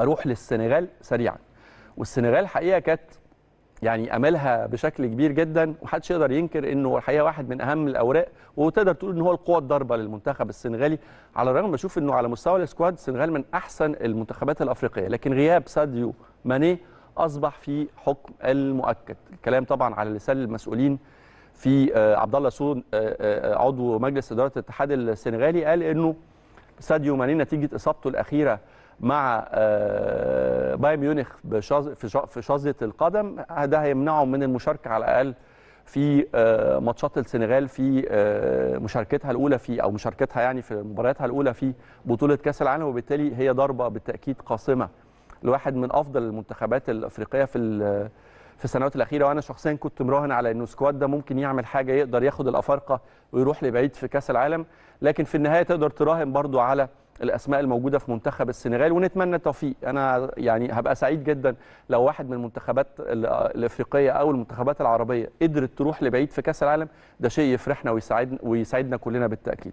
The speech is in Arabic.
اروح للسنغال سريعا والسنغال حقيقه كانت يعني املها بشكل كبير جدا ومحدش يقدر ينكر انه الحقيقه واحد من اهم الاوراق وتقدر تقول ان هو القوه الضاربه للمنتخب السنغالي على الرغم بشوف انه على مستوى السكواد السنغال من احسن المنتخبات الافريقيه لكن غياب ساديو ماني اصبح في حكم المؤكد الكلام طبعا على لسان المسؤولين في آه، عبد الله سون آه، آه، عضو مجلس اداره الاتحاد السنغالي قال انه ساديو ماني نتيجه اصابته الاخيره مع آه، بايرن ميونخ في شظه القدم ده هيمنعه من المشاركه على الاقل في آه، ماتشات السنغال في آه، مشاركتها الاولى في او مشاركتها يعني في مبارياتها الاولى في بطوله كاس العالم وبالتالي هي ضربه بالتاكيد قاصمه لواحد من افضل المنتخبات الافريقيه في في السنوات الاخيره وانا شخصيا كنت مراهن على انه سكواد ده ممكن يعمل حاجه يقدر ياخد الافارقه ويروح لبعيد في كاس العالم لكن في النهايه تقدر تراهن برضو على الاسماء الموجوده في منتخب السنغال ونتمنى التوفيق انا يعني هبقى سعيد جدا لو واحد من المنتخبات الافريقيه او المنتخبات العربيه قدرت تروح لبعيد في كاس العالم ده شيء يفرحنا ويساعدنا ويسعدنا كلنا بالتاكيد